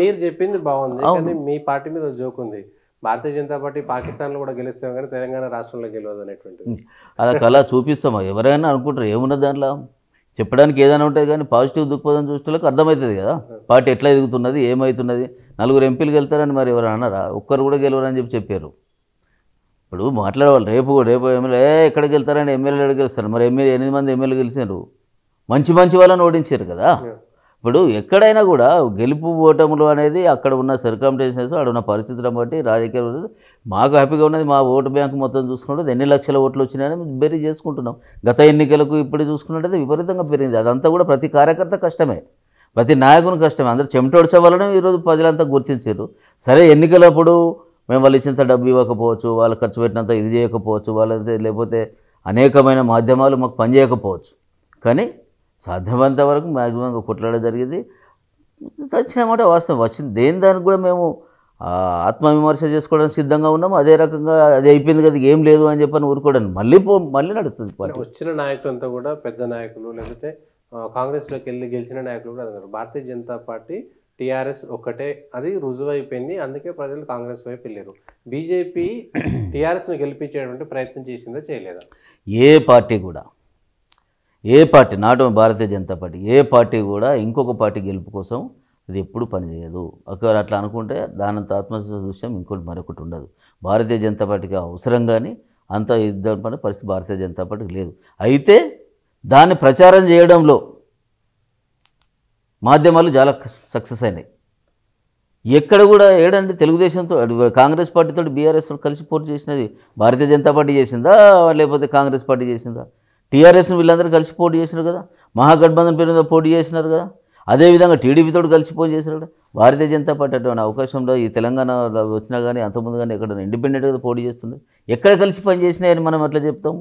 మీరు చెప్పింది బాగుంది కానీ మీ పార్టీ మీద జోక్ ఉంది భారతీయ జనతా పార్టీ లో కూడా గెలుస్తాం కానీ తెలంగాణ రాష్ట్రంలో గెలవదు అనేటువంటి అలా కళ చూపిస్తామా ఎవరైనా అనుకుంటారు ఏమున్నది దాంట్లో చెప్పడానికి ఏదైనా ఉంటుంది కానీ పాజిటివ్ దృక్పథం చూసేలకు అర్థమవుతుంది కదా పార్టీ ఎట్లా ఎదుగుతున్నది ఏమవుతున్నది నలుగురు ఎంపీలు గెలుతారని మరి ఎవరు అన్నారా ఒక్కరు కూడా గెలవరని చెప్పి చెప్పారు ఇప్పుడు మాట్లాడవాలి రేపు రేపు ఎమ్మెల్యే ఎక్కడ గెలుతారని ఎమ్మెల్యే గెలుస్తారు మరి ఎమ్మెల్యే ఎనిమిది మంది ఎమ్మెల్యే గెలిచినారు మంచి మంచి వాళ్ళని ఓడించారు కదా ఇప్పుడు ఎక్కడైనా కూడా గెలుపు ఓటములు అనేది అక్కడ ఉన్న సర్కంటెన్సెస్ అక్కడ ఉన్న పరిస్థితులను బట్టి రాజకీయ మాకు హ్యాపీగా ఉన్నది మా ఓటు బ్యాంకు మొత్తం చూసుకున్నట్టు ఎన్ని లక్షల ఓట్లు వచ్చినాయని బెరీ చేసుకుంటున్నాం గత ఎన్నికలకు ఇప్పుడు చూసుకున్నట్టయితే విపరీతంగా పెరిగింది అదంతా కూడా ప్రతి కార్యకర్త కష్టమే ప్రతి నాయకుని కష్టమే అందరూ చెమటోడ్చవాలని ఈరోజు ప్రజలంతా గుర్తించారు సరే ఎన్నికలప్పుడు మేము వాళ్ళు ఇచ్చినంత డబ్బు ఇవ్వకపోవచ్చు వాళ్ళు ఖర్చు పెట్టినంత ఇది చేయకపోవచ్చు వాళ్ళ లేకపోతే అనేకమైన మాధ్యమాలు మాకు పనిచేయకపోవచ్చు కానీ సాధ్యమంత వరకు మ్యాక్సిమంగా కొట్లాడ జరిగేది చచ్చినామంటే వాస్తవం వచ్చింది దేని దానికి కూడా మేము ఆత్మవిమర్శ చేసుకోవడానికి సిద్ధంగా ఉన్నాము అదే రకంగా అది అయిపోయింది కదా ఏం లేదు అని చెప్పని ఊరుకోవడానికి మళ్ళీ పో మళ్ళీ నడుస్తుంది పార్టీ వచ్చిన నాయకులంతా కూడా పెద్ద నాయకులు లేకపోతే కాంగ్రెస్లోకి వెళ్ళి గెలిచిన నాయకులు కూడా అన్నారు భారతీయ జనతా పార్టీ టీఆర్ఎస్ ఒక్కటే అది రుజువైపోయింది అందుకే ప్రజలు కాంగ్రెస్ వైపు వెళ్ళారు బీజేపీ టీఆర్ఎస్ను గెలిపించేటువంటి ప్రయత్నం చేసిందా చేయలేదా ఏ పార్టీ కూడా ఏ party not Bharatiya Janata Party ఏ పార్టీ కూడా ఇంకొక పార్టీ గెలుపు కోసం ఇది ఎప్పుడు పనిచేయదు ఒకవేళ అట్లా అనుకుంటే దానంత ఆత్మహత్య దృశ్యం ఇంకోటి మరొకటి ఉండదు భారతీయ జనతా పార్టీకి అవసరం కానీ అంత యుద్ధం పని పరిస్థితి భారతీయ జనతా పార్టీకి లేదు అయితే దాన్ని ప్రచారం చేయడంలో మాధ్యమాలు చాలా సక్సెస్ అయినాయి ఎక్కడ కూడా ఏడండి తెలుగుదేశంతో కాంగ్రెస్ పార్టీతో బీఆర్ఎస్తో కలిసి పోటీ చేసినది భారతీయ జనతా పార్టీ చేసిందా లేకపోతే కాంగ్రెస్ పార్టీ చేసిందా టీఆర్ఎస్ను వీళ్ళందరూ కలిసి పోటీ చేసినారు కదా మహాగఠబంధన్ పేరు మీద పోటీ చేసినారు కదా అదేవిధంగా టీడీపీతో కలిసి పోటీ చేసినారు కదా భారతీయ జనతా పార్టీ అటువంటి అవకాశంలో ఈ తెలంగాణలో వచ్చినా కానీ అంతకుముందు కానీ ఎక్కడ ఇండిపెండెంట్గా పోటీ చేస్తుంది ఎక్కడ కలిసి పనిచేసినాయని మనం అట్లా చెప్తాము